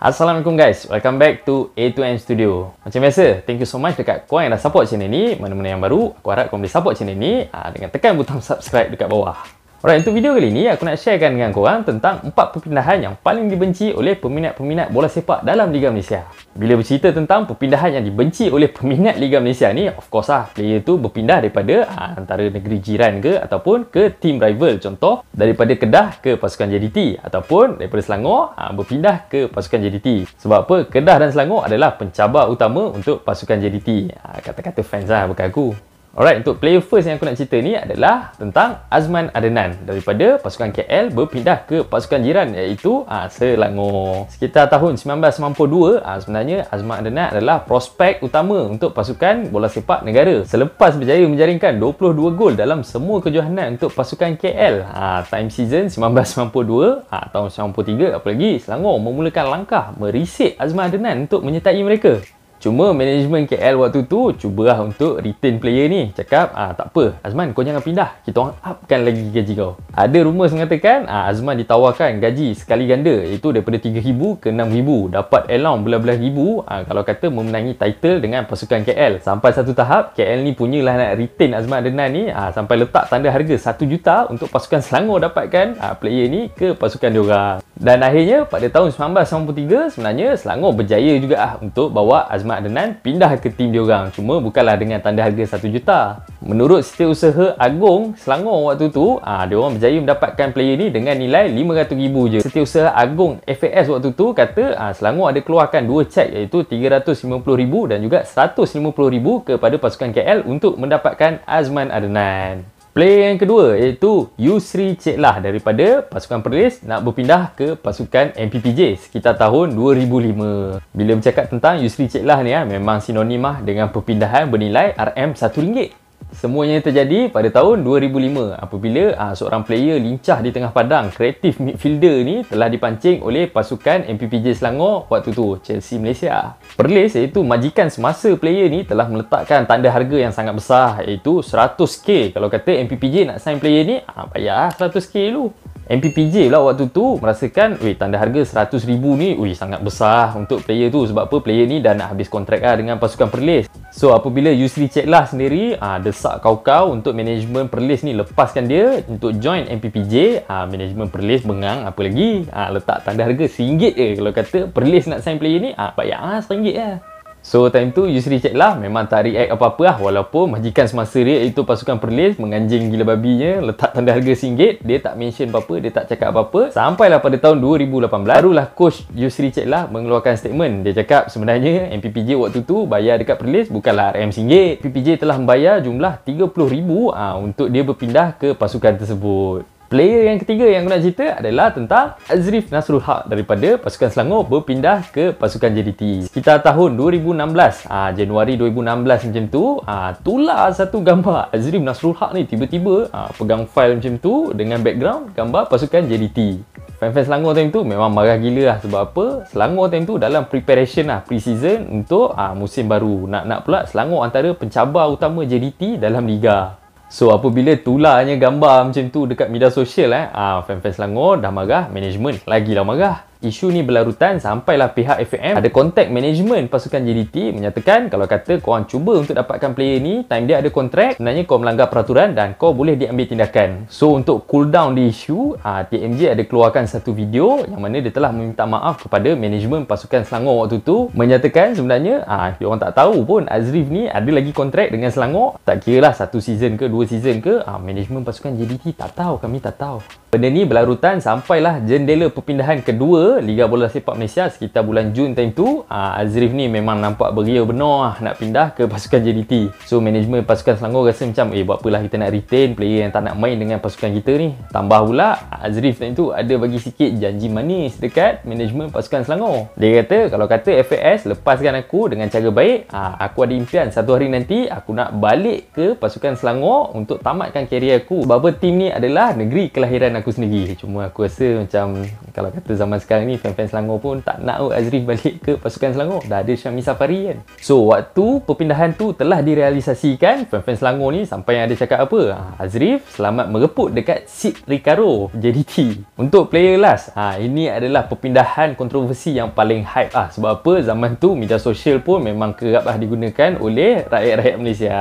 Assalamualaikum guys, welcome back to A2M Studio Macam biasa, thank you so much dekat korang yang dah support channel ni Mana-mana yang baru, aku harap korang boleh support channel ni ah, Dengan tekan butang subscribe dekat bawah Alright, untuk video kali ni aku nak sharekan dengan korang tentang empat perpindahan yang paling dibenci oleh peminat-peminat bola sepak dalam Liga Malaysia. Bila bercerita tentang perpindahan yang dibenci oleh peminat Liga Malaysia ni, of course lah, player tu berpindah daripada aa, ah, antara negeri jiran ke ataupun ke team rival contoh daripada Kedah ke pasukan JDT ataupun daripada Selangor aa, ah, berpindah ke pasukan JDT. Sebab apa? Kedah dan Selangor adalah pencabar utama untuk pasukan JDT. Aa, ah, kata-kata fans lah bukan aku. Alright, untuk player first yang aku nak cerita ni adalah tentang Azman Adenan daripada pasukan KL berpindah ke pasukan jiran iaitu aa, ah, Selangor. Sekitar tahun 1992, aa, ah, sebenarnya Azman Adenan adalah prospek utama untuk pasukan bola sepak negara. Selepas berjaya menjaringkan 22 gol dalam semua kejohanan untuk pasukan KL, aa, ah, time season 1992 aa, tahun 1993 apalagi Selangor memulakan langkah merisik Azman Adenan untuk menyertai mereka. Cuma management KL waktu tu cubalah untuk retain player ni. Cakap, ah tak apa. Azman, kau jangan pindah. Kita orang upkan lagi gaji kau. Ada rumah mengatakan, ah Azman ditawarkan gaji sekali ganda. Iaitu daripada RM3,000 ke RM6,000. Dapat allowance belah-belah ribu ah, kalau kata memenangi title dengan pasukan KL. Sampai satu tahap, KL ni punyalah nak retain Azman Adnan ni. Ah, sampai letak tanda harga RM1 juta untuk pasukan Selangor dapatkan ah, player ni ke pasukan diorang. Dan akhirnya, pada tahun 1993, sebenarnya Selangor berjaya juga ah, untuk bawa Azman Ahmad Adnan pindah ke tim dia orang cuma bukanlah dengan tanda harga 1 juta. Menurut setiausaha Agong Selangor waktu tu, ah dia orang berjaya mendapatkan player ni dengan nilai 500,000 je. Setiausaha Agong FAS waktu tu kata ah Selangor ada keluarkan dua cek iaitu 350,000 dan juga 150,000 kepada pasukan KL untuk mendapatkan Azman Adnan. Play yang kedua iaitu Yusri Ceklah daripada pasukan Perlis nak berpindah ke pasukan MPPJ sekitar tahun 2005. Bila bercakap tentang Yusri Ceklah ni ha, memang sinonim dengan perpindahan bernilai RM1. Semuanya terjadi pada tahun 2005 apabila aa, ah, seorang player lincah di tengah padang, kreatif midfielder ni telah dipancing oleh pasukan MPPJ Selangor waktu tu, Chelsea Malaysia. Perlis iaitu majikan semasa player ni telah meletakkan tanda harga yang sangat besar iaitu 100k. Kalau kata MPPJ nak sign player ni, aa, ah, bayar 100k dulu. MPPJ pula waktu tu merasakan weh tanda harga 100,000 ni weh sangat besar untuk player tu sebab apa player ni dah nak habis kontrak lah dengan pasukan Perlis so apabila Yusri check lah sendiri ah, desak kau-kau untuk management Perlis ni lepaskan dia untuk join MPPJ ah, management Perlis bengang apa lagi ah, letak tanda harga RM1 je kalau kata Perlis nak sign player ni ah, bayar RM1 lah So time tu Yusri check lah Memang tak react apa-apa lah Walaupun majikan semasa dia Itu pasukan Perlis Menganjing gila babinya Letak tanda harga RM1 Dia tak mention apa-apa Dia tak cakap apa-apa Sampailah pada tahun 2018 Barulah coach Yusri check lah Mengeluarkan statement Dia cakap sebenarnya MPPJ waktu tu Bayar dekat Perlis Bukanlah RM1 MPPJ telah membayar jumlah RM30,000 ha, ah, Untuk dia berpindah ke pasukan tersebut Player yang ketiga yang aku nak cerita adalah tentang Azrif Nasrul Haq daripada pasukan Selangor berpindah ke pasukan JDT. Sekitar tahun 2016, aa, ah, Januari 2016 macam tu, aa, ah, tular satu gambar Azrif Nasrul Haq ni tiba-tiba ah, pegang file macam tu dengan background gambar pasukan JDT. Fan-fan Selangor time tu memang marah gila lah sebab apa Selangor time tu dalam preparation lah pre-season untuk aa, musim baru. Nak-nak pula Selangor antara pencabar utama JDT dalam Liga. So apabila tularnya gambar macam tu dekat media sosial eh, ah fans-fans Selangor dah marah, management lagilah marah isu ni berlarutan sampailah pihak FAM ada kontak management pasukan JDT menyatakan kalau kata korang cuba untuk dapatkan player ni time dia ada kontrak sebenarnya kau melanggar peraturan dan kau boleh diambil tindakan so untuk cool down di isu uh, ah, TMJ ada keluarkan satu video yang mana dia telah meminta maaf kepada management pasukan Selangor waktu tu menyatakan sebenarnya ah uh, orang tak tahu pun Azrif ni ada lagi kontrak dengan Selangor tak kira lah satu season ke dua season ke uh, management pasukan JDT tak tahu kami tak tahu Benda ni berlarutan sampailah jendela perpindahan kedua Liga Bola Sepak Malaysia sekitar bulan Jun time tu ah, Azrif ni memang nampak beria benar ah nak pindah ke pasukan JDT So management pasukan Selangor rasa macam eh buat apalah kita nak retain player yang tak nak main dengan pasukan kita ni Tambah pula Azrif time tu ada bagi sikit janji manis dekat management pasukan Selangor Dia kata kalau kata FAS lepaskan aku dengan cara baik ah, Aku ada impian satu hari nanti aku nak balik ke pasukan Selangor untuk tamatkan karier aku Sebab team ni adalah negeri kelahiran aku sendiri cuma aku rasa macam kalau kata zaman sekarang ni fan-fan Selangor pun tak nak oh, Azri balik ke pasukan Selangor dah ada Syami Safari kan so waktu perpindahan tu telah direalisasikan fan-fan Selangor ni sampai yang ada cakap apa ah, Azri selamat mereput dekat Sid Ricardo JDT untuk player last ha, ini adalah perpindahan kontroversi yang paling hype ah sebab apa zaman tu media sosial pun memang kerap lah digunakan oleh rakyat-rakyat Malaysia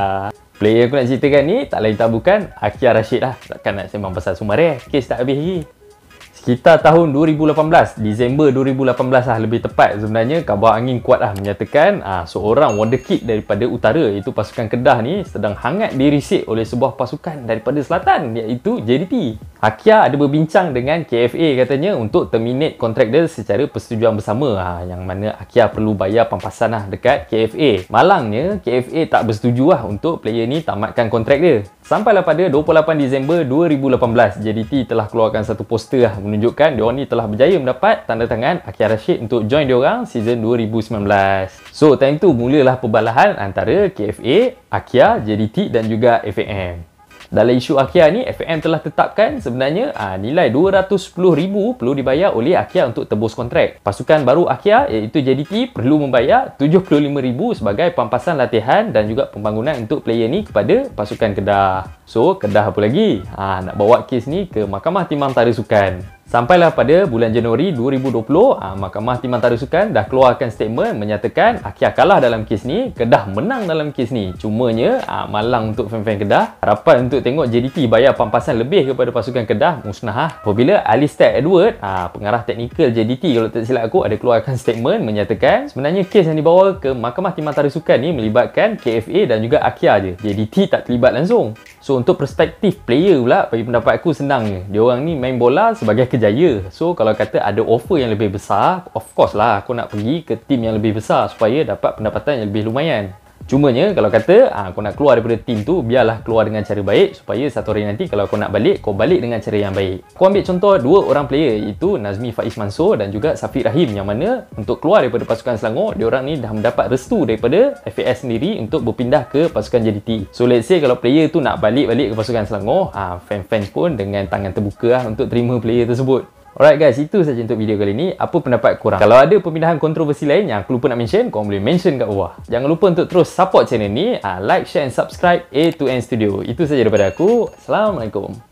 Play yang aku nak ceritakan ni tak lain tak bukan Akia Rashid lah. Takkan nak sembang pasal Sumare. Eh. Kes tak habis lagi. Sekitar tahun 2018, Disember 2018 lah lebih tepat sebenarnya kabar angin kuat lah menyatakan aa, ah, seorang wonderkid daripada utara iaitu pasukan Kedah ni sedang hangat dirisik oleh sebuah pasukan daripada selatan iaitu JDT. Akia ada berbincang dengan KFA katanya untuk terminate kontrak dia secara persetujuan bersama ha, yang mana Akia perlu bayar pampasan lah dekat KFA. Malangnya KFA tak bersetuju lah untuk player ni tamatkan kontrak dia. Sampailah pada 28 Disember 2018, JDT telah keluarkan satu poster lah menunjukkan diorang ni telah berjaya mendapat tanda tangan Akia Rashid untuk join diorang season 2019. So, time tu mulalah perbalahan antara KFA, Akia, JDT dan juga FAM. Dalam isu Akia ni, FM telah tetapkan sebenarnya uh, nilai RM210,000 perlu dibayar oleh Akia untuk tebus kontrak. Pasukan baru Akia iaitu JDT perlu membayar RM75,000 sebagai pampasan latihan dan juga pembangunan untuk player ni kepada pasukan Kedah. So, Kedah apa lagi? Ha, nak bawa kes ni ke Mahkamah Timbang Tarik Sukan. Sampailah pada bulan Januari 2020, ah, Mahkamah Timan Tarusukan dah keluarkan statement menyatakan Akia ah, kalah dalam kes ni, Kedah menang dalam kes ni. Cumanya, ah, malang untuk fan-fan Kedah. Harapan untuk tengok JDT bayar pampasan lebih kepada pasukan Kedah, musnah. Apabila Alistair Edward, pengarah teknikal JDT kalau tak silap aku, ada keluarkan statement menyatakan sebenarnya kes yang dibawa ke Mahkamah Timan Tarusukan ni melibatkan KFA dan juga Akia je. JDT tak terlibat langsung. So, untuk perspektif player pula, bagi pendapat aku senang je. Dia orang ni main bola sebagai kerja kejaya. So kalau kata ada offer yang lebih besar, of course lah aku nak pergi ke team yang lebih besar supaya dapat pendapatan yang lebih lumayan. Cumanya kalau kata ha, ah, kau nak keluar daripada team tu biarlah keluar dengan cara baik supaya satu hari nanti kalau kau nak balik kau balik dengan cara yang baik. Kau ambil contoh dua orang player itu Nazmi Faiz Mansor dan juga Safiq Rahim yang mana untuk keluar daripada pasukan Selangor dia orang ni dah mendapat restu daripada FAS sendiri untuk berpindah ke pasukan JDT. So let's say kalau player tu nak balik-balik ke pasukan Selangor ha, fan-fans pun dengan tangan terbuka lah untuk terima player tersebut. Alright guys, itu sahaja untuk video kali ni. Apa pendapat korang? Kalau ada pemindahan kontroversi lain yang aku lupa nak mention, korang boleh mention kat bawah. Jangan lupa untuk terus support channel ni. Ah, like, share and subscribe A2N Studio. Itu sahaja daripada aku. Assalamualaikum.